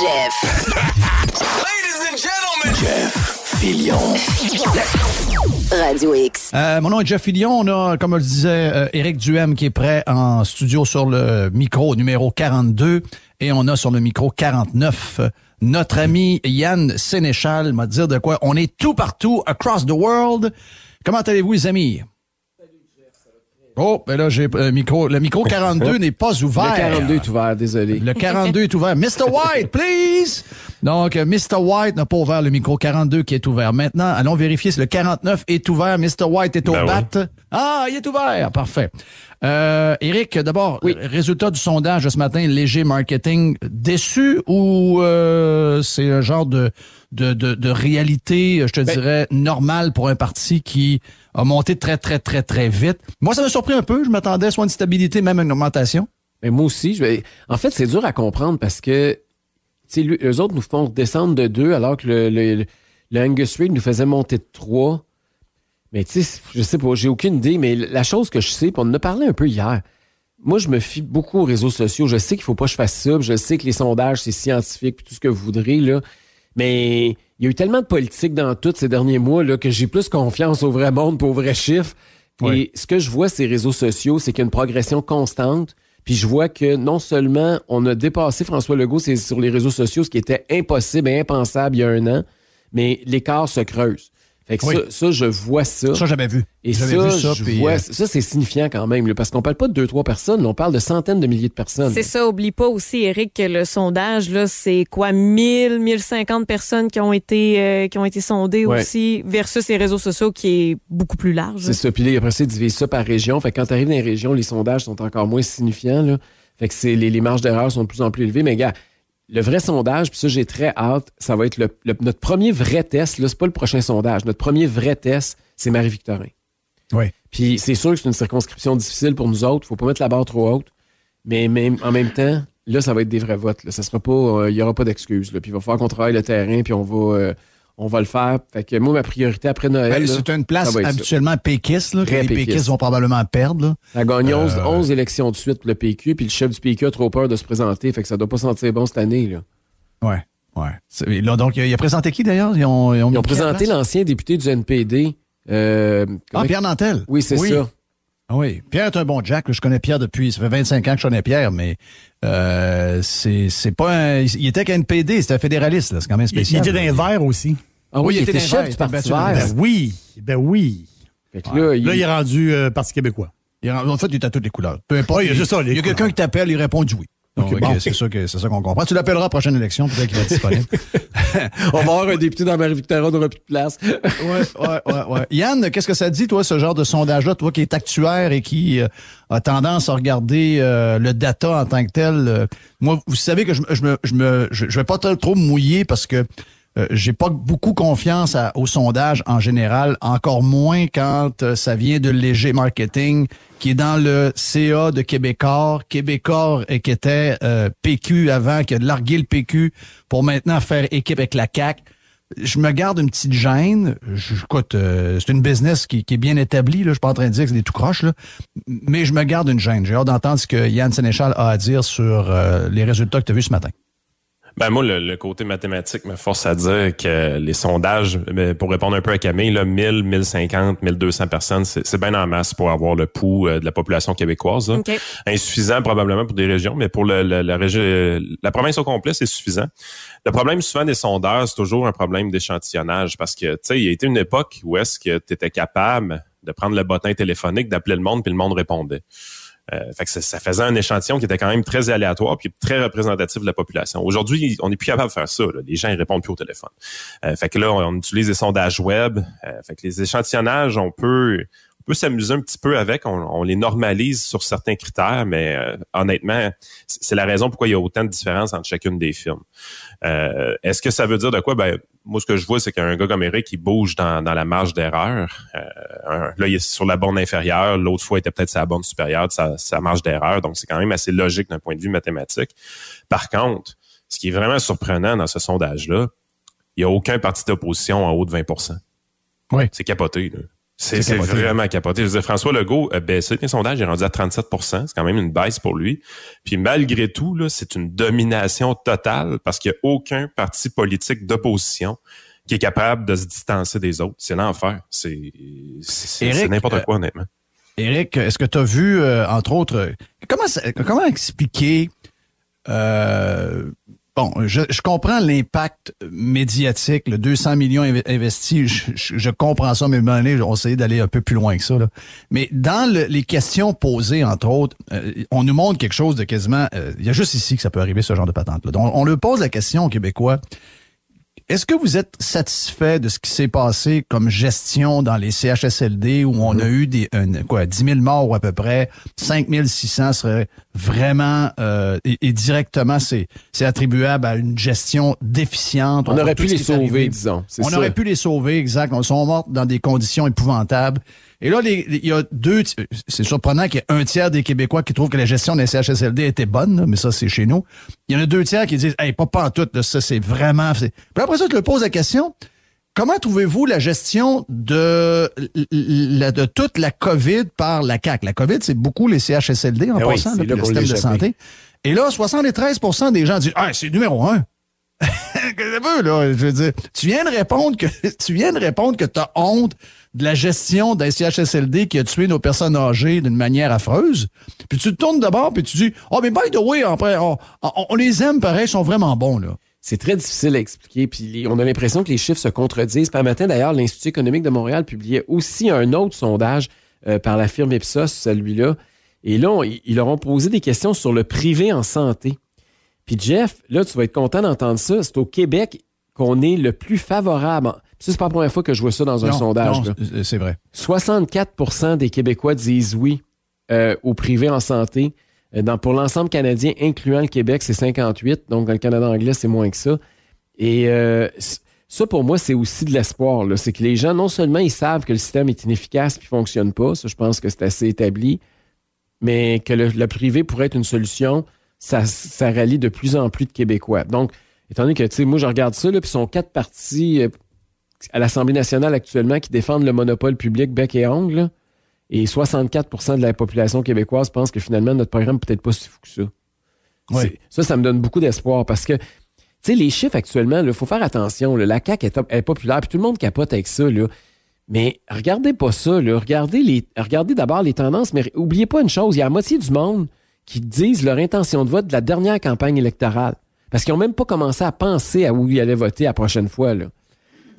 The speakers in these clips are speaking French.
Jeff. Ladies and gentlemen. Jeff. Fillion, Radio X. Euh, mon nom est Jeff Fillion. On a, comme le disait Eric euh, Duhem qui est prêt en studio sur le micro numéro 42 et on a sur le micro 49 euh, notre ami Yann Sénéchal m'a dit de quoi on est tout partout, across the world. Comment allez-vous, les amis? Oh, ben là, j'ai euh, micro. Le micro 42 n'est pas ouvert. Le 42 est ouvert, désolé. Le 42 est ouvert. Mr. White, please! Donc, euh, Mr. White n'a pas ouvert le micro 42 qui est ouvert. Maintenant, allons vérifier si le 49 est ouvert. Mr. White est au ben bat. Ah, il est ouvert. Parfait. Euh, Eric, d'abord, oui. résultat du sondage ce matin, léger marketing, déçu ou euh, c'est un genre de de, de, réalité, je te ben dirais, normale pour un parti qui a monté très, très, très, très vite. Moi, ça m'a surpris un peu. Je m'attendais soit une stabilité, même une augmentation. Mais moi aussi, je vais... en fait, c'est dur à comprendre parce que sais eux autres nous font descendre de deux alors que le, Angus Reid nous faisait monter de trois. Mais tu sais, je sais pas, j'ai aucune idée, mais la chose que je sais, on en a parlé un peu hier, moi, je me fie beaucoup aux réseaux sociaux. Je sais qu'il faut pas que je fasse ça, je sais que les sondages, c'est scientifique, puis tout ce que vous voudrez, là. Mais il y a eu tellement de politique dans tous ces derniers mois là, que j'ai plus confiance au vrai monde pour aux vrais chiffres. Et ce que je vois ces réseaux sociaux, c'est qu'il y a une progression constante. Puis je vois que non seulement on a dépassé François Legault sur les réseaux sociaux, ce qui était impossible et impensable il y a un an, mais l'écart se creuse ça, je vois ça. Ça, j'avais vu. Et ça, je vois, euh, ça, c'est signifiant quand même, parce qu'on parle pas de deux, trois personnes, on parle de centaines de milliers de personnes. C'est ça, oublie pas aussi, Eric, que le sondage, là, c'est quoi, 1000, 1050 personnes qui ont été, euh, qui ont été sondées aussi, versus les réseaux sociaux qui est beaucoup plus large. C'est ça, puis là, après c'est divisé ça par région. Fait quand tu arrives dans les régions, les sondages sont encore moins signifiants, Fait que les, les marges d'erreur sont de plus en plus élevées, mais gars, le vrai sondage, puis ça, j'ai très hâte, ça va être notre premier vrai test. Là, c'est pas le prochain sondage. Notre premier vrai test, c'est Marie-Victorin. Oui. Puis c'est sûr que c'est une circonscription difficile pour nous autres. Faut pas mettre la barre trop haute. Mais même, en même temps, là, ça va être des vrais votes. Ça sera pas, euh, il n'y aura pas d'excuses. Puis il va falloir qu'on travaille le terrain, puis on va, euh, on va le faire. Fait que moi, ma priorité après Noël. Ben, c'est une place habituellement péquiste, là, que les péquistes. vont probablement perdre. Là. Ça a gagné 11, euh, élections de suite, le PQ, puis le chef du PQ a trop peur de se présenter. Fait que ça doit pas sentir bon cette année. Là. Ouais, ouais. donc, il a présenté qui d'ailleurs Ils ont, ils ont, présenté l'ancien député du NPD. Euh, ah, Pierre Nantel. Oui, c'est ça. Ah oui, Pierre est un bon Jack. Je connais Pierre depuis, ça fait 25 ans que je connais Pierre, mais euh, c'est pas un... Il était qu'un PD, c'était un fédéraliste, c'est quand même spécial. Il, était d'un vert aussi. oui, il, était, chef du Parti vert. Ben oui, ben oui. là, il... est rendu euh, Parti québécois. en fait, il est à toutes les couleurs. Peu importe. Ah, il y a, a quelqu'un qui t'appelle, il répond du oui. Donc, c'est ça qu'on comprend. Tu l'appelleras à la prochaine élection, peut-être qu'il va être disponible. On va avoir un député dans Marie-Victoria, on n'aura plus de place. oui, oui, oui. Ouais. Yann, qu'est-ce que ça dit, toi, ce genre de sondage-là, toi qui es actuaire et qui euh, a tendance à regarder euh, le data en tant que tel? Euh, moi, vous savez que je, je me, je, me, je, vais pas trop me mouiller parce que euh, j'ai pas beaucoup confiance au sondage en général, encore moins quand euh, ça vient de léger marketing qui est dans le CA de Québécois, Québécois qui était euh, PQ avant, qui a largué le PQ pour maintenant faire équipe avec la CAC. Je me garde une petite gêne. Je, c'est une business qui, est bien établie. Là. Je suis pas en train de dire que c'est des tout croches, mais je me garde une gêne. J'ai hâte d'entendre ce que Yann Sénéchal a à dire sur les résultats que tu as vus ce matin. Ben moi, le, côté mathématique me force à dire que les sondages, pour répondre un peu à Camille, là, 1000, 1050, 1200 personnes, c'est bien en masse pour avoir le pouls euh, de la population québécoise. Insuffisant probablement pour des régions, mais pour le, la, région, la province au complet, c'est suffisant. Le problème souvent des sondages, c'est toujours un problème d'échantillonnage parce que, tu sais, il y a été une époque où est-ce que tu étais capable de prendre le bottin téléphonique, d'appeler le monde, puis le monde répondait. Euh, fait que ça, faisait un échantillon qui était quand même très aléatoire puis très représentatif de la population. Aujourd'hui, on n'est plus capable de faire ça. Les gens ils répondent plus au téléphone. Euh, fait que là, on, utilise des sondages web. Euh, les échantillonnages, on peut on peut s'amuser un petit peu avec. On, les normalise sur certains critères, mais euh, honnêtement, c'est la raison pourquoi il y a autant de différences entre chacune des films. Euh, est-ce que ça veut dire de quoi? Ben, moi, ce que je vois, c'est qu'un gars comme Eric, qui bouge dans, la marge d'erreur. Euh, là, il est sur la borne inférieure. L'autre fois, il était peut-être sur la borne supérieure de sa, sa marge d'erreur. Donc, c'est quand même assez logique d'un point de vue mathématique. Par contre, ce qui est vraiment surprenant dans ce sondage-là, il n'y a aucun parti d'opposition en haut de 20 Oui. C'est capoté. Là. C'est vraiment capoté. Je François Legault a baissé les sondage, il est rendu à 37 C'est quand même une baisse pour lui. Puis malgré tout, c'est une domination totale parce qu'il n'y a aucun parti politique d'opposition qui est capable de se distancer des autres. C'est l'enfer. C'est n'importe euh, quoi, honnêtement. Éric, est-ce que tu as vu, euh, entre autres, euh, comment, comment expliquer Bon, je, comprends l'impact médiatique, le 200 millions investis, je, comprends ça, mais on va essayer d'aller un peu plus loin que ça. Mais dans les questions posées, entre autres, euh, on nous montre quelque chose de quasiment... Euh, il y a juste ici que ça peut arriver, ce genre de patente-là. On, on leur pose la question aux Québécois, est-ce que vous êtes satisfait de ce qui s'est passé comme gestion dans les CHSLD où on a mm-hmm. eu des, quoi, 10 000 morts à peu près, 5 600 seraient vraiment euh, et, directement, c'est attribuable à une gestion déficiente. On, aurait pu les sauver, disons. On aurait pu les sauver, exact. On sont morts dans des conditions épouvantables. Et là, il y a deux. C'est surprenant qu'il y ait un tiers des Québécois qui trouvent que la gestion des CHSLD était bonne, mais ça, c'est chez nous. Il y en a deux tiers qui disent Hey, pas, pas en tout, ça, c'est vraiment. Puis après ça, tu le poses la question Comment trouvez-vous la gestion de, de toute la COVID par la CAC? La COVID, c'est beaucoup les CHSLD en eh passant, le système de santé. Et là, 73 des gens disent Ah, c'est numéro un. que là, je veux dire, tu viens de répondre que tu viens de répondre que t'as honte de la gestion d'un CHSLD qui a tué nos personnes âgées d'une manière affreuse. Puis tu te tournes d'abord puis tu dis, oh mais by the way, on, on les aime pareil, ils sont vraiment bons là. C'est très difficile à expliquer. Puis on a l'impression que les chiffres se contredisent. Par matin, d'ailleurs, l'Institut économique de Montréal publiait aussi un autre sondage euh, par la firme Ipsos, celui-là. Et là, ils leur ont posé des questions sur le privé en santé. Puis Jeff, là, tu vas être content d'entendre ça. C'est au Québec qu'on est le plus favorable. Ça, c'est pas la première fois que je vois ça dans un sondage. c'est vrai. 64 des Québécois disent oui euh, au privé en santé. Euh, pour l'ensemble canadien, incluant le Québec, c'est 58. Donc, dans le Canada anglais, c'est moins que ça. Et euh, ça, pour moi, c'est aussi de l'espoir. C'est que les gens, non seulement ils savent que le système est inefficace et ne fonctionne pas, ça, je pense que c'est assez établi, mais que le, privé pourrait être une solution, ça, ça, rallie de plus en plus de Québécois. Donc, étant donné que, tu sais, moi, je regarde ça, là, puis sont quatre partis euh, à l'Assemblée nationale actuellement qui défendent le monopole public bec et ongle. Et 64 de la population québécoise pense que finalement, notre programme peut-être pas si fou que ça. Ça, ça me donne beaucoup d'espoir parce que, tu sais, les chiffres actuellement, il faut faire attention. la CAQ est, populaire, puis tout le monde capote avec ça. Là. Mais regardez pas ça. Là. Regardez, d'abord les tendances, mais oubliez pas une chose, il y a la moitié du monde qui disent leur intention de vote de la dernière campagne électorale. Parce qu'ils n'ont même pas commencé à penser à où ils allaient voter la prochaine fois. Là.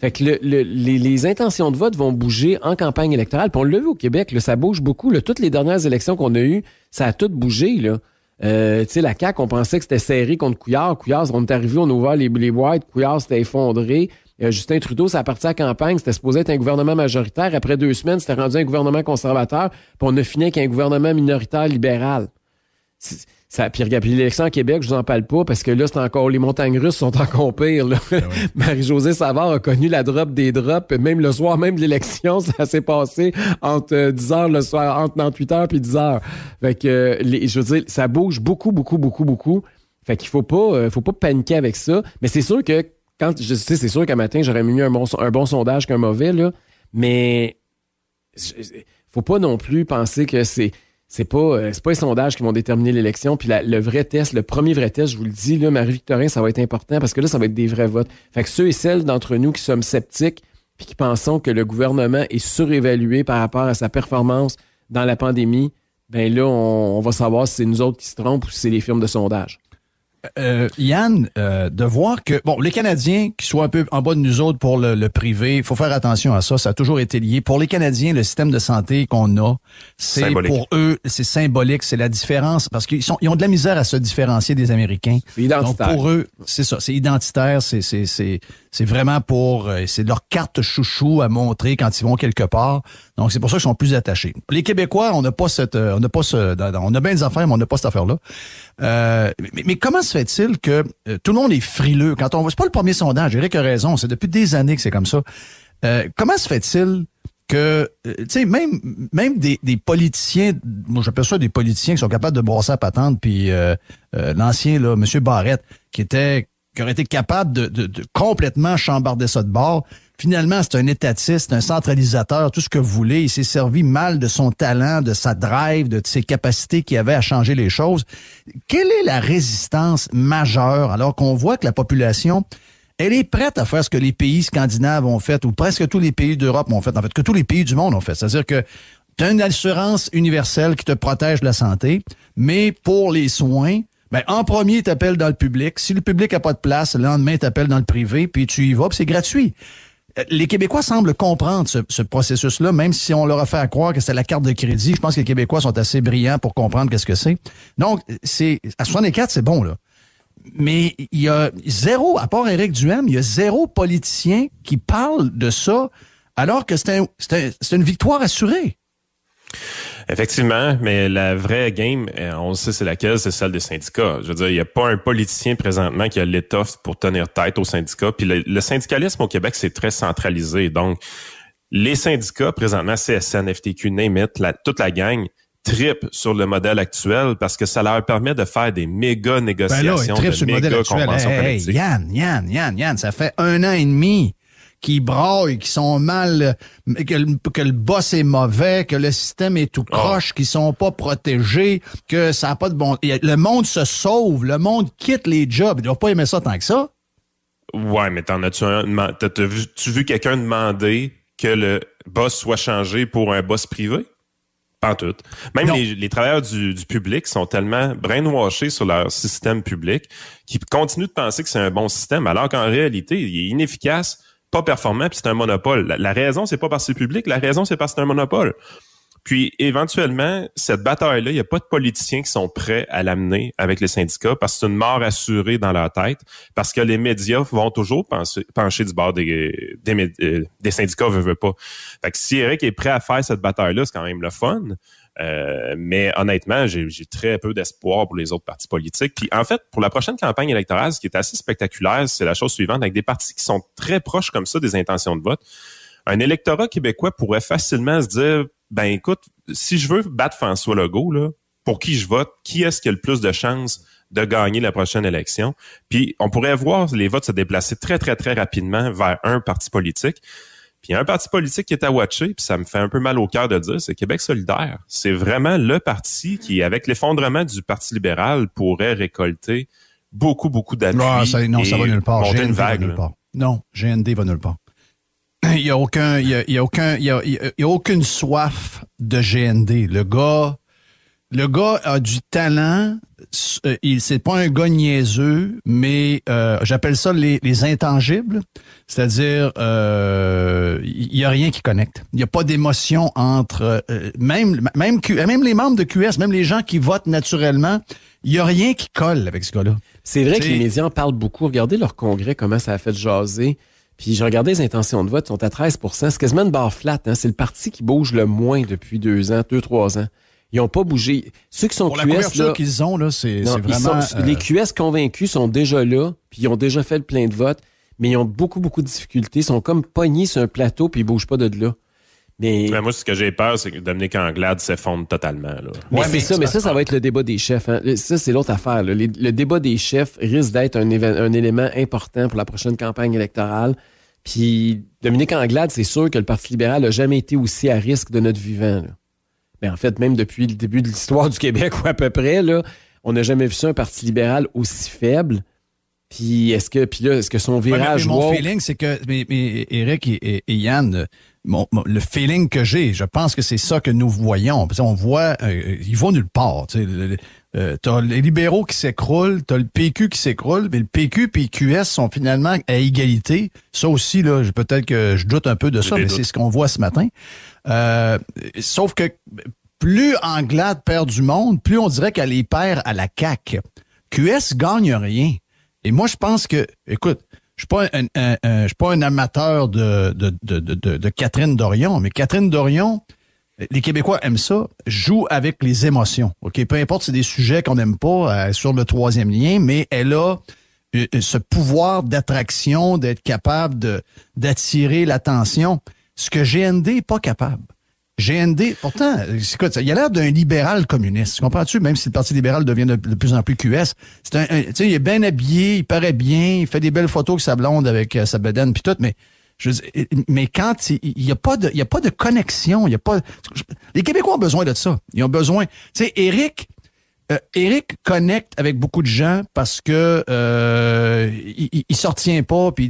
Fait que le, les, intentions de vote vont bouger en campagne électorale. Puis on l'a vu au Québec, là, ça bouge beaucoup. Là. Toutes les dernières élections qu'on a eues, ça a tout bougé. Là. Euh, tu sais, la CAQ, on pensait que c'était serré contre Couillard. Couillard, on est arrivé, on a ouvert les, les Couillard c'était effondré. Euh, Justin Trudeau, ça a parti à campagne. C'était supposé être un gouvernement majoritaire. Après deux semaines, c'était rendu un gouvernement conservateur. Puis on a fini avec un gouvernement minoritaire libéral. Ça, puis l'élection à Québec, je vous en parle pas parce que là, c'est encore les montagnes russes sont encore pires. Ah Marie-Josée Savard a connu la drop des drops. Même le soir même l'élection, ça s'est passé entre 10 euh, h le soir, entre 98 h puis 10 h Fait que, je veux dire, ça bouge beaucoup, beaucoup, beaucoup, beaucoup. Fait qu'il faut pas, euh, faut pas paniquer avec ça. Mais c'est sûr que quand, je sais, c'est sûr qu'à matin, j'aurais mieux un bon, un bon sondage qu'un mauvais, là. Mais, faut pas non plus penser que c'est, c'est pas euh, c'est pas les sondages qui vont déterminer l'élection. Puis le vrai test, le premier vrai test, je vous le dis, là, Marie-Victorin, ça va être important parce que là, ça va être des vrais votes. Fait que ceux et celles d'entre nous qui sommes sceptiques puis qui pensons que le gouvernement est surévalué par rapport à sa performance dans la pandémie, ben là, on, on va savoir si c'est nous autres qui se trompent ou si c'est les firmes de sondage euh, Yann, euh, de voir que, bon, les Canadiens qui soient un peu en bas de nous autres pour le, le privé, il faut faire attention à ça, ça a toujours été lié. Pour les Canadiens, le système de santé qu'on a, c'est pour eux, c'est symbolique, c'est la différence, parce qu'ils sont, ils ont de la misère à se différencier des Américains. Identitaire. Donc pour eux, c'est ça, c'est identitaire, c'est, c'est, c'est, c'est vraiment pour, euh, c'est leur carte chouchou à montrer quand ils vont quelque part. Donc c'est pour ça qu'ils sont plus attachés. Les Québécois, on n'a pas cette, euh, on n'a pas ce, on a bien des affaires, mais on n'a pas cette affaire-là. Euh, mais, mais comment ça se fait-il que euh, tout le monde est frileux quand on c'est pas le premier sondage, Eric a raison, c'est depuis des années que c'est comme ça. Euh, comment se fait-il que euh, tu sais même même des, politiciens, moi j'appelle ça des politiciens qui sont capables de brosser la patente puis l'ancien M. monsieur Barrette qui était qui aurait été capable de, de complètement chambarder ça de bord, Finalement, c'est un étatiste, un centralisateur, tout ce que vous voulez. Il s'est servi mal de son talent, de sa drive, de ses capacités qu'il avait à changer les choses. Quelle est la résistance majeure alors qu'on voit que la population elle est prête à faire ce que les pays scandinaves ont fait, ou presque tous les pays d'Europe ont fait, en fait, que tous les pays du monde ont fait. C'est-à-dire que tu as une assurance universelle qui te protège de la santé, mais pour les soins, ben, en premier, tu appelles dans le public. Si le public n'a pas de place, le lendemain, tu appelles dans le privé, puis tu y vas, puis c'est gratuit. Euh, les Québécois semblent comprendre ce, processus-là, même si on leur a fait croire que c'est la carte de crédit. Je pense que les Québécois sont assez brillants pour comprendre qu'est-ce que c'est. Donc, c'est à 64, c'est bon, là. Mais il y a zéro, à part Éric Duhem, il y a zéro politicien qui parle de ça, alors que c'est une victoire assurée. Effectivement, mais la vraie game, euh, on sait c'est laquelle, c'est celle des syndicats. Je veux dire, il n'y a pas un politicien présentement qui a l'étoffe pour tenir tête aux syndicats. Puis le, syndicalisme au Québec, c'est très centralisé. Donc, les syndicats, présentement, CSN, FTQ, NAMIT, toute la gang, trip sur le modèle actuel parce que ça leur permet de faire des méga ben négociations sur le modèle actuel. Yann, Yann, Yann, ça fait un an et demi qui braillent, qui sont mal, que le, que le boss est mauvais, que le système est tout ah. croche, qui qu'ils sont pas protégés, que ça n'a pas de bon. Le monde se sauve, le monde quitte les jobs. Ils doivent pas aimer ça tant que ça. Ouais, mais t'en as-tu un, tu vu, vu quelqu'un demander que le boss soit changé pour un boss privé? Pas tout. Même les, travailleurs du, du, public sont tellement brainwashés sur leur système public qu'ils continuent de penser que c'est un bon système, alors qu'en réalité, il est inefficace pas performant, puis c'est un monopole. La, raison, c'est pas parce que c'est public, la raison, c'est parce que c'est un monopole. Puis éventuellement, cette bataille-là, il n'y a pas de politiciens qui sont prêts à l'amener avec les syndicats parce que c'est une mort assurée dans leur tête, parce que les médias vont toujours pencher du bord des, des, euh, syndicats, veut, pas. Fait que si Eric est prêt à faire cette bataille-là, c'est quand même le fun, euh, mais honnêtement, j'ai très peu d'espoir pour les autres partis politiques. Puis en fait, pour la prochaine campagne électorale, ce qui est assez spectaculaire, c'est la chose suivante, avec des partis qui sont très proches comme ça des intentions de vote, un électorat québécois pourrait facilement se dire, ben écoute, si je veux battre François Legault, là, pour qui je vote, qui est-ce qui a le plus de chances de gagner la prochaine élection. Puis on pourrait voir les votes se déplacer très, très, très rapidement vers un parti politique. Puis il y a un parti politique qui est à watcher, puis ça me fait un peu mal au cœur de dire, c'est Québec solidaire. C'est vraiment le parti qui, avec l'effondrement du Parti libéral, pourrait récolter beaucoup, beaucoup d'appui. Ah, non, ça, va nulle part. GND une vague, Non, GND va nulle part. Il n'y a, aucun, a, aucun, a aucune soif de GND. Le gars le gars a du talent. Euh, il c'est pas un gars niaiseux, mais euh, j'appelle ça les, intangibles, c'est-à-dire euh, il y a rien qui connecte. Il n'y a pas d'émotion entre même même même les membres de QS, même les gens qui votent naturellement, il y a rien qui colle avec ce gars-là. C'est vrai que les médias en parlent beaucoup. Regardez leur congrès, comment ça a fait jaser. Puis je regardais les intentions de vote, ils sont à 13 C'est quasiment une barre flat. Hein. C'est le parti qui bouge le moins depuis deux ans, deux, trois ans. Ils n'ont pas bougé. Ceux qui sont qu'ils ont, là, c'est vraiment. Euh, les QS convaincus sont déjà là, puis ils ont déjà fait le plein de votes, mais ils ont beaucoup, beaucoup de difficultés. Ils sont comme pognés sur un plateau, puis ils ne bougent pas de là. Mais... moi, ce que j'ai peur, c'est que Dominique Anglade s'effondre totalement. Là. Ouais, mais ça, mais ça, ça va être le débat des chefs. Hein. Ça, c'est l'autre affaire. Le, débat des chefs risque d'être un, un, élément important pour la prochaine campagne électorale. Puis Dominique Anglade, c'est sûr que le Parti libéral n'a jamais été aussi à risque de notre vivant. Là mais ben, en fait, même depuis le début de l'histoire du Québec ou à peu près, là, on n'a jamais vu ça, un parti libéral aussi faible. Puis est-ce que, puis là, est-ce que son virage. mon feeling, c'est que, mais, Eric et, Yann, le feeling que j'ai, je pense que c'est ça que nous voyons. On voit, euh, euh, Il ils vont nulle part. Euh, t'as les libéraux qui s'écroulent, t'as le PQ qui s'écroule, mais le PQ et QS sont finalement à égalité. Ça aussi, là, peut-être que je doute un peu de ça, mais c'est ce qu'on voit ce matin. Euh, sauf que plus Anglade perd du monde, plus on dirait qu'elle les perd à la cac. QS gagne rien. Et moi, je pense que, écoute, je suis pas un, je suis pas un amateur de, de, de Catherine Dorion, mais Catherine Dorion, les Québécois aiment ça, jouent avec les émotions. OK, peu importe c'est des sujets qu'on n'aime pas euh, sur le troisième lien, mais elle a euh, euh, ce pouvoir d'attraction, d'être capable d'attirer l'attention. Ce que GND n'est pas capable. GND, pourtant, c'est Il a l'air d'un libéral communiste. Comprends-tu? Même si le Parti libéral devient de, plus en plus QS, c'est un, il est bien habillé, il paraît bien, il fait des belles photos avec sa blonde, avec sa bedaine puis tout, mais mais quand il n'y a pas de, il a pas de connexion, il y a pas. Les Québécois ont besoin de ça. Ils ont besoin. Tu sais, Eric, Eric euh, connecte avec beaucoup de gens parce que euh, il, pas, puis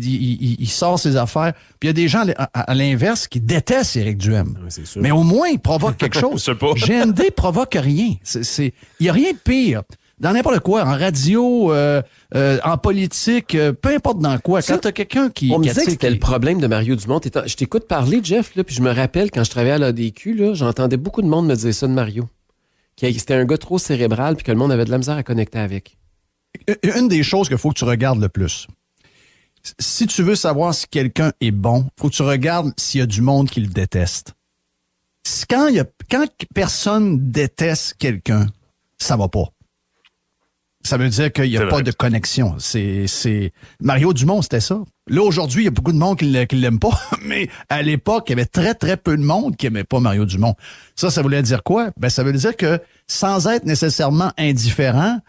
il, sort ses affaires. Puis il y a des gens à, l'inverse qui détestent Eric Duhem. Mais au moins, il provoque quelque chose. GND provoque rien. Il n'y a rien de pire dans n'importe quoi, en radio, euh, euh, en politique, euh, peu importe dans quoi. quand t'as quelqu'un qui... On me disait que c'était le problème de Mario Dumont. Je t'écoute parler, Jeff, là, puis je me rappelle, quand je travaillais à l'ADQ, j'entendais beaucoup de monde me dire ça de Mario. c'était un gars trop cérébral, puis que le monde avait de la misère à connecter avec. Une des choses qu'il faut que tu regardes le plus, si tu veux savoir si quelqu'un est bon, il faut que tu regardes s'il y a du monde qui le déteste. Quand, y quand personne déteste quelqu'un, ça va pas. Ça veut dire qu'il n'y a pas de connexion. C'est Mario Dumont, c'était ça. Là, aujourd'hui, il y a beaucoup de monde qui ne l'aime pas, mais à l'époque, il y avait très, très peu de monde qui n'aimait pas Mario Dumont. Ça, ça voulait dire quoi? Ben, ça veut dire que sans être nécessairement indifférent,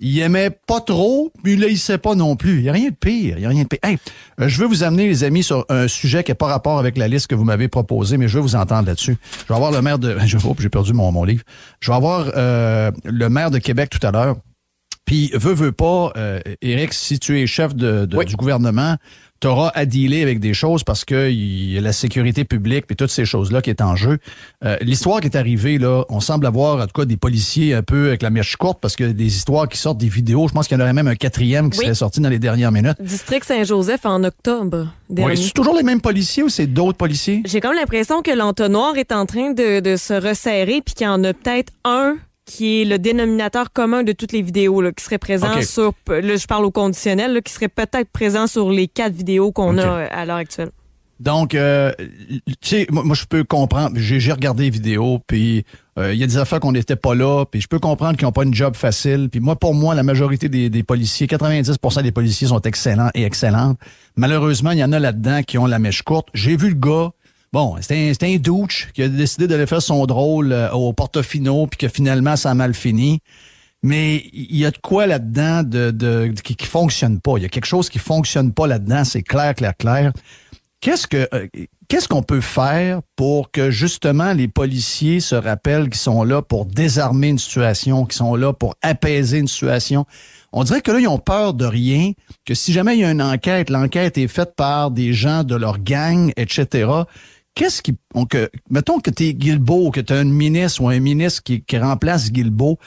il aimait pas trop, mais il il sait pas non plus. Il n'y a rien de pire. Il y a rien de pire. Euh, je veux vous amener, les amis, sur un sujet qui n'a pas rapport avec la liste que vous m'avez proposée, mais je veux vous entendre là-dessus. Je vais avoir le maire de... Je... j'ai perdu mon, mon livre. Je vais avoir euh, le maire de Québec tout à l'heure. Puis, veut veux pas, euh, Eric, si tu es chef de, du gouvernement, tu auras à dealer avec des choses parce que y, la sécurité publique et toutes ces choses-là qui est en jeu. Euh, l'histoire qui est arrivée, là, on semble avoir, en tout cas, des policiers un peu avec la mèche courte parce que des histoires qui sortent des vidéos. Je pense qu'il y en aurait même un quatrième qui serait sorti dans les dernières minutes. District Saint-Joseph en octobre. Dernier. Oui, c'est toujours les mêmes policiers ou c'est d'autres policiers? J'ai comme l'impression que l'entonnoir est en train de, de se resserrer puis qu'il y en a peut-être un qui est le dénominateur commun de toutes les vidéos qui serait présent sur, là je parle au conditionnel, qui serait peut-être présent sur les quatre vidéos qu'on a euh, à l'heure actuelle. Donc, euh, tu sais, moi, je peux comprendre, j'ai regardé les vidéos, puis euh, il y a des affaires qu'on n'était pas là, puis je peux comprendre qu'ils n'ont pas une job facile. Puis moi, pour moi, la majorité des, des policiers, 90% des policiers sont excellents et excellentes. Malheureusement, il y en a là-dedans qui ont la mèche courte. J'ai vu le gars Bon, c'était un, douche qui a décidé d'aller faire son drôle euh, au Portofino, puis que finalement, ça a mal fini. Mais il y a de quoi là-dedans de, qui, fonctionne pas. Il y a quelque chose qui fonctionne pas là-dedans, c'est clair, clair, clair. Qu'est-ce que euh, qu'est-ce qu'on peut faire pour que justement les policiers se rappellent qu'ils sont là pour désarmer une situation, qu'ils sont là pour apaiser une situation? On dirait que là, ils ont peur de rien, que si jamais il y a une enquête, l'enquête est faite par des gens de leur gang, etc qu'est-ce qui... mettons que tu es Guilbeault, que tu as un ministre ou un ministre qui, qui remplace Guilbeault.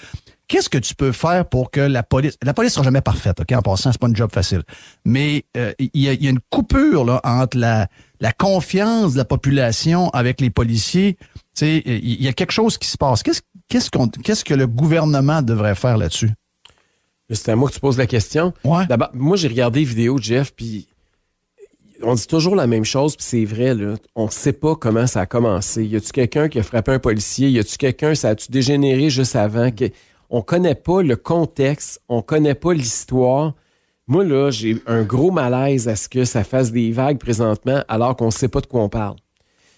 Qu'est-ce que tu peux faire pour que la police... La police sera jamais parfaite, OK, en passant, c'est pas un job facile. Mais euh, il y, a, une coupure là, entre la, la confiance de la population avec les policiers. Il y a quelque chose qui se passe. Qu'est-ce qu'est-ce qu'on, qu'est-ce que le gouvernement devrait faire là-dessus? C'est à moi que tu poses la question. Ouais. D'abord, moi, j'ai regardé vidéo vidéos, Jeff, puis on dit toujours la même chose, puis c'est vrai, on ne sait pas comment ça a commencé. Y a-tu quelqu'un qui a frappé un policier? Y a-tu quelqu'un, ça a-tu dégénéré juste avant? Que... On connaît pas le contexte, on connaît pas l'histoire. Moi, là, j'ai un gros malaise à ce que ça fasse des vagues présentement, alors qu'on ne sait pas de quoi on parle.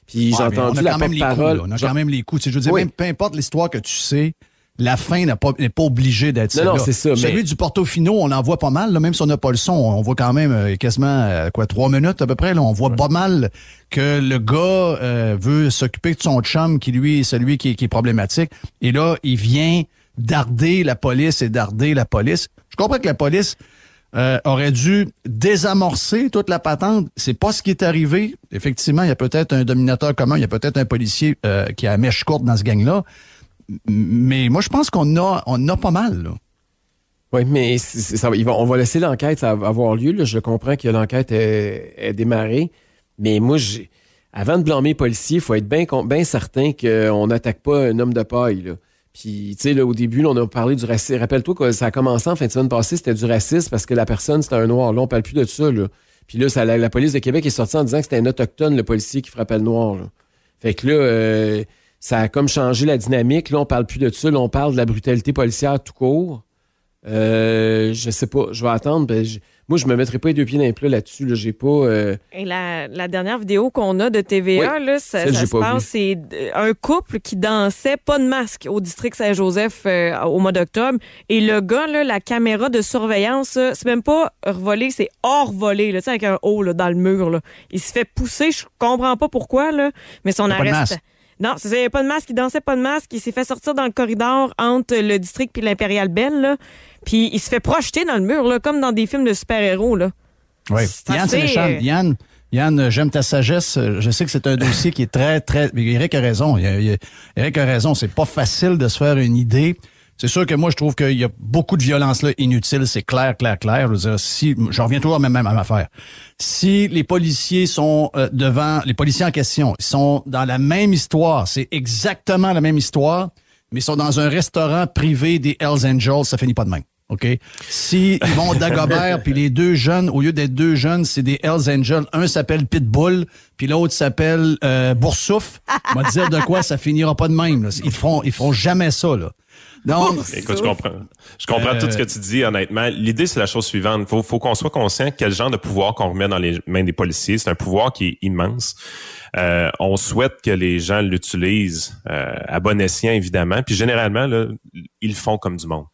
Puis j'entends j'ai entendu la même les On a quand même les coups. Je veux dire, peu importe l'histoire que tu sais, la fin n'est pas, pas, obligée d'être ça. non, c'est ça. Celui du Portofino, on en voit pas mal, même si on n'a pas le son. On voit quand même euh, quasiment euh, quoi trois minutes à peu près. on voit pas mal que le gars euh, veut s'occuper de son chum, qui lui est celui qui, qui, est problématique. Et là, il vient darder la police et darder la police. Je comprends que la police aurait dû désamorcer toute la patente. C'est pas ce qui est arrivé. Effectivement, il y a peut-être un dominateur commun, il y a peut-être un policier qui a la mèche courte dans ce gang-là mais moi, je pense qu'on a, on a pas mal. Oui, mais on va laisser l'enquête avoir lieu. Je comprends que l'enquête est, est, démarrée, mais moi, avant de blâmer les policiers, il faut être bien certain qu'on n'attaque pas un homme de paille. Puis, tu sais, au début, on a parlé du racisme. Rappelle-toi que ça a commencé en fin de semaine passée, c'était du racisme parce que la personne, c'était un noir. Là, on parle plus de ça. Puis là, la, police de Québec est sortie en disant que c'était un autochtone, le policier qui frappait le noir. Fait que là, euh, ça a comme changé la dynamique. Là, on parle plus de ça. Là, on parle de la brutalité policière tout court. Euh, je sais pas. Je vais attendre. Mais ben, je... Moi, je me mettrai pas les deux pieds dans les là-dessus. Là, j'ai pas. Euh, Et la, dernière vidéo qu'on a de TVA, ça, se c'est un couple qui dansait pas de masque au district Saint-Joseph euh, au mois d'octobre. Et le gars, la caméra de surveillance, c'est même pas volé. c'est hors volé, là, avec un haut dans le mur. Il se fait pousser, je comprends pas pourquoi, là, mais son arrest. Non, c'est ça, il n'y avait pas de masque, il dansait pas de masque, il s'est fait sortir dans le corridor entre le district et l'impérial Belle, là. Puis il se fait projeter dans le mur, là, comme dans des films de super-héros, là. Oui. Yann, c'est méchant. Euh, Yann, Yann, euh, j'aime ta sagesse. Euh, je sais que c'est un dossier qui est très, très. Eric a raison. Eric a raison. C'est pas facile de se faire une idée c'est sûr que moi, je trouve qu'il y a beaucoup de violence là inutile. C'est clair, clair, clair. Je veux si, je reviens toujours même, même à Si les policiers sont euh, devant, les policiers en question, ils sont dans la même histoire. C'est exactement la même histoire, mais ils sont dans un restaurant privé des Hells Angels. Ça finit pas de même. OK? vont au Dagobert puis les deux jeunes, au lieu d'être deux jeunes, c'est des Hells Angels. Un s'appelle Pitbull, puis l'autre s'appelle euh, Boursouf. On va dire de quoi, ça finira pas de même. Ils font, ils font jamais ça. Là. Donc, Écoute, je comprends, tout ce que euh, tu dis, honnêtement. L'idée, c'est la chose suivante. faut, faut qu'on soit conscient quel genre de pouvoir qu'on remet dans les mains des policiers. C'est un pouvoir qui est immense. Euh, on souhaite que les gens l'utilisent à bon escient, évidemment. Puis généralement, là, ils font comme du monde.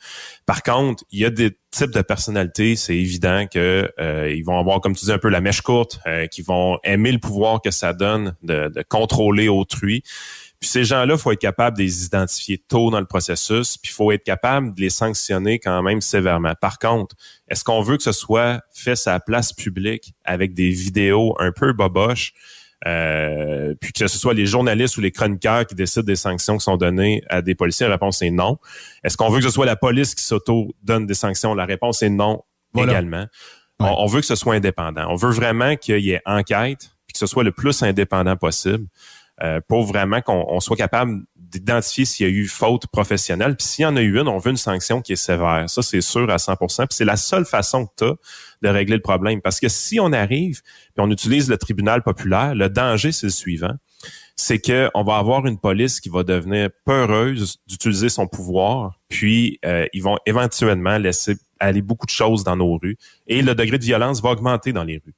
Par contre, il y a des type de personnalité, c'est évident que euh, ils vont avoir, comme tu dis, un peu la mèche courte, euh, qui vont aimer le pouvoir que ça donne de, contrôler autrui. Puis ces gens-là, faut être capable de les identifier tôt dans le processus, puis faut être capable de les sanctionner quand même sévèrement. Par contre, est-ce qu'on veut que ce soit fait sa place publique avec des vidéos un peu boboches? Euh, puis que ce soit les journalistes ou les chroniqueurs qui décident des sanctions qui sont données à des policiers, la réponse est non. Est-ce qu'on veut que ce soit la police qui s'auto-donne des sanctions? La réponse est non également. On, veut que ce soit indépendant. On veut vraiment qu'il y ait enquête, puis que ce soit le plus indépendant possible euh, pour vraiment qu'on soit capable d'identifier s'il y a eu faute professionnelle. Puis s'il y en a eu une, on veut une sanction qui est sévère. Ça, c'est sûr à 100 Puis c'est la seule façon que tu as de régler le problème. Parce que si on arrive, et on utilise le tribunal populaire, le danger, c'est le suivant. C'est qu'on va avoir une police qui va devenir peureuse d'utiliser son pouvoir, puis euh, ils vont éventuellement laisser aller beaucoup de choses dans nos rues et le degré de violence va augmenter dans les rues.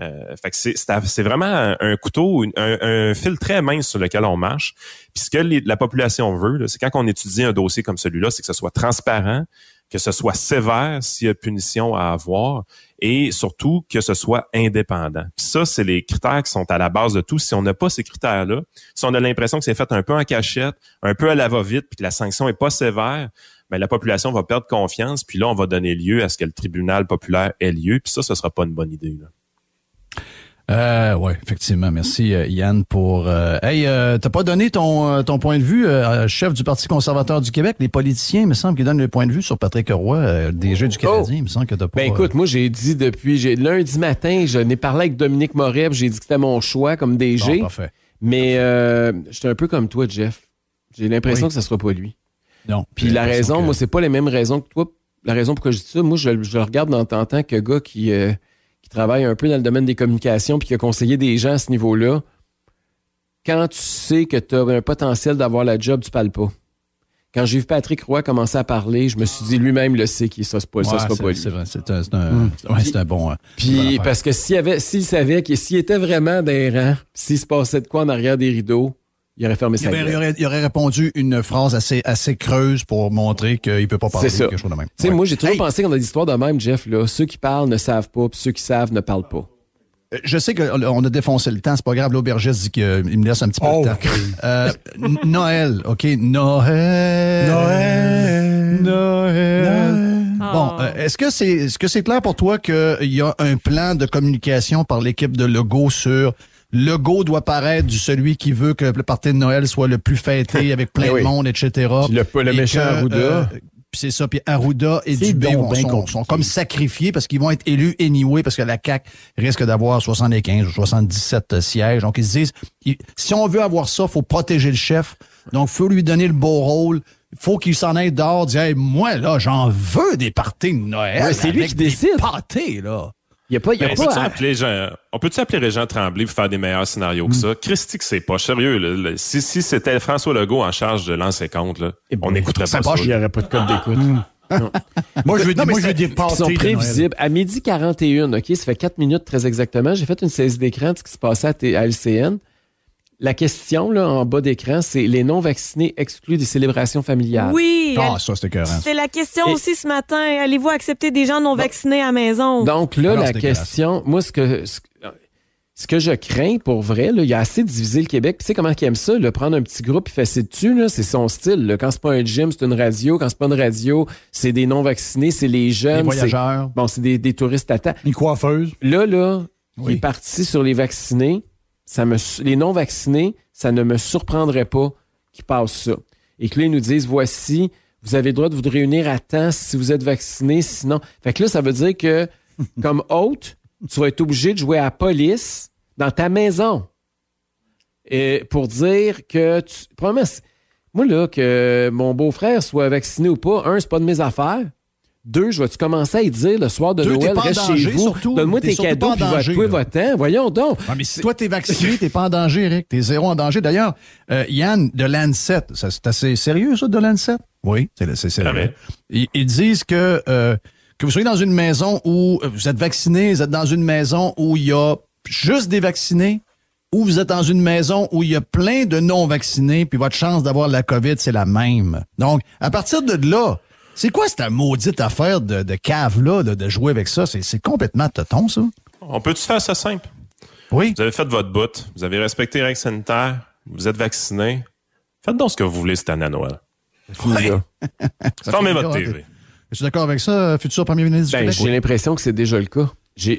Euh, fait que c'est vraiment un, couteau, un, fil très mince sur lequel on marche. Puis ce que la population veut, c'est quand on étudie un dossier comme celui-là, c'est que ce soit transparent, que ce soit sévère s'il y a punition à avoir, et surtout que ce soit indépendant. Puis ça, c'est les critères qui sont à la base de tout. Si on n'a pas ces critères-là, si on a l'impression que c'est fait un peu en cachette, un peu à la va-vite, puis que la sanction est pas sévère, ben la population va perdre confiance, puis là, on va donner lieu à ce que le tribunal populaire ait lieu, puis ça, ce sera pas une bonne idée. Là. Euh, oui, effectivement. Merci euh, Yann pour. Euh, hey, t'as pas donné ton, ton point de vue, chef du Parti conservateur du Québec. Les politiciens, il me semble qu'ils donnent le point de vue sur Patrick Roy, des Jeux du oh. Canadien. Il me semble que t'as pas. Ben écoute, moi j'ai dit depuis j'ai, lundi matin, je n'ai parlé avec Dominique Moret, j'ai dit que c'était mon choix comme DG. Mais parfait. Mais j'étais un peu comme toi, Jeff. J'ai l'impression que ça sera pas lui. Non. Puis la raison, moi, c'est pas les mêmes raisons que toi. La raison pourquoi je dis ça, moi, je, le regarde dans tant que gars qui qui travaille un peu dans le domaine des communications puis qui a conseillé des gens à ce niveau-là, quand tu sais que tu as un potentiel d'avoir la job, tu parles pas. Quand j'ai vu Patrick Roy commencer à parler, je me suis dit lui-même le sait qui ça, se pas, ouais, ça, c'est pas C'est un, bon. Euh, puis parce que s'il avait, s'il savait que s'il était vraiment d'un s'il se passait de quoi en arrière des rideaux, il aurait Il aurait, répondu une phrase assez, assez creuse pour montrer qu'il ne peut pas parler quelque chose de même. Moi, j'ai toujours pensé qu'on a des histoires de même, Jeff. Là. Ceux qui parlent ne savent pas, puis ceux qui savent ne parlent pas. Euh, je sais qu'on euh, a défoncé le temps, c'est pas grave. L'aubergiste dit qu'il me laisse un petit peu de oh, temps. Euh, Noël, OK. Noël. Noël. Noël. Bon, est-ce que c'est est-ce que c'est clair pour toi qu'il y a un plan de communication par l'équipe de Logo sur le go doit paraître du celui qui veut que le parti de Noël soit le plus fêté avec plein de monde, etc. le, méchant Arruda. Euh, c'est ça. Puis Arruda et Dubé sont, comme sacrifiés parce qu'ils vont être élus anyway parce que la CAC risque d'avoir 75 ou 77 sièges. Donc ils se disent, si on veut avoir ça, faut protéger le chef. Donc faut lui donner le beau rôle faut qu'il s'en aille dehors, dire moi là, j'en veux des parties de Noël. c'est lui qui décide. Pâtés, là. Il n'y a pas, y a pas on, ben, peut Jean, on peut-tu appeler Tremblay pour faire des meilleurs scénarios que ça? Christique hmm. Christy, que c'est pas sérieux. si, si c'était François Legault en charge de lancer compte, là, eh ben, on n'écouterait pas ça. Il n'y aurait pas de code ah. d'écoute. Hmm. moi, je veux dire, moi, je Ils sont prévisibles. À midi 41, OK, ça fait 4 minutes très exactement, j'ai fait une saisie d'écran de ce qui se passait à, à LCN. La question là, en bas d'écran, c'est les non-vaccinés exclus des célébrations familiales. Oui! Ah, ça, c'est C'est la question aussi ce matin. Allez-vous accepter des gens non-vaccinés à la maison? Donc là, la question, moi, ce que, ce, que je crains pour vrai, il il a assez divisé le Québec. tu sais comment ils aime ça, le prendre un petit groupe et fesser dessus, c'est son style. Là. Quand c'est pas un gym, c'est une radio. Quand c'est pas une radio, c'est des non-vaccinés, c'est les jeunes. Les voyageurs. bon, c'est des, touristes à temps. Les coiffeuses. Là, là, il est parti sur les vaccinés me, les non-vaccinés, ça ne me surprendrait pas qu'ils passent ça. Et que là, ils nous disent, voici, vous avez le droit de vous réunir à temps si vous êtes vacciné, sinon. Fait que là, ça veut dire que, comme hôte, tu vas être obligé de jouer à la police dans ta maison. Et pour dire que tu. Promesse. Moi, là, que mon beau-frère soit vacciné ou pas, un, c'est pas de mes affaires. Deux, je vais-tu commencer à y dire le soir de Noël, reste chez vous, donne-moi tes cadeaux, puis va-toi votre Voyons donc. toi, t'es vacciné, t'es pas en danger, Eric. T'es zéro en danger. D'ailleurs, euh, Yann de Lancet, c'est assez sérieux, ça, de Lancet? Oui, c'est sérieux. Ils, disent que, euh, que vous soyez dans une maison où euh, vous êtes vacciné, vous êtes dans une maison où il y a juste des vaccinés, ou vous êtes dans une maison où il y a plein de non-vaccinés, puis votre chance d'avoir la COVID, c'est la même. Donc, à partir de là, c'est quoi cette maudite affaire de, cave-là, de, jouer avec ça? C'est complètement toton, ça. On peut-tu faire ça simple? Oui. Vous avez fait votre but, vous avez respecté les règles sanitaires, vous êtes vacciné. Faites donc ce que vous voulez cette année à Noël. Fermez votre TV. Je suis d'accord avec ça, futur premier ministre ben, J'ai l'impression que c'est déjà le cas.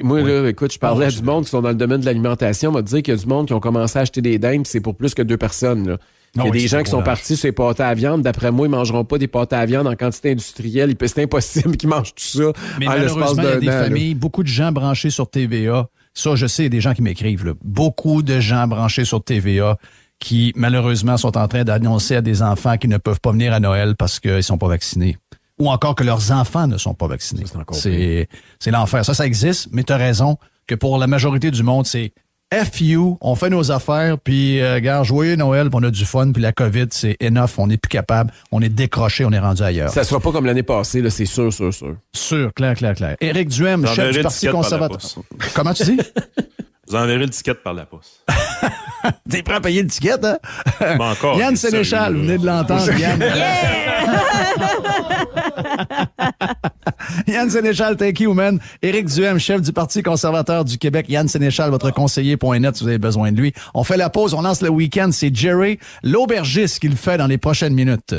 Moi, là, écoute, je parlais ah, du monde qui sont dans le domaine de l'alimentation. On m'a dire qu'il y a du monde qui ont commencé à acheter des dindes, c'est pour plus que deux personnes. Là. Il y a des gens qui sont partis sur les pâtes à viande. D'après moi, ils ne mangeront pas des pâtes à viande en quantité industrielle. C'est impossible qu'ils mangent tout ça Mais Il y a des familles, beaucoup de gens branchés sur TVA. Ça, je sais, des gens qui m'écrivent. Beaucoup de gens branchés sur TVA qui, malheureusement, sont en train d'annoncer à des enfants qui ne peuvent pas venir à Noël parce qu'ils ne sont pas vaccinés. Ou encore que leurs enfants ne sont pas vaccinés. C'est l'enfer. Ça, ça existe, mais tu as raison que pour la majorité du monde, c'est FU, on fait nos affaires, puis euh, gars, joyeux Noël, puis on a du fun, puis la COVID, c'est enough, on n'est plus capable, on est décroché, on est rendu ailleurs. Ça sera pas comme l'année passée, là, c'est sûr, sûr, sûr. Sûr, clair, clair, clair. Éric Duhem, chef du Parti conservateur. Comment tu dis? Vous enverrez le ticket par la poste. T'es prêt à payer le ticket, hein? encore, Yann Sénéchal, vous venez de l'entendre, Yann. Yann Sénéchal, thank you, man. Éric Duhem, chef du Parti conservateur du Québec. Yann Sénéchal, votre conseiller.net, si vous avez besoin de lui. On fait la pause, on lance le week-end. C'est Jerry, l'aubergiste, qui le fait dans les prochaines minutes.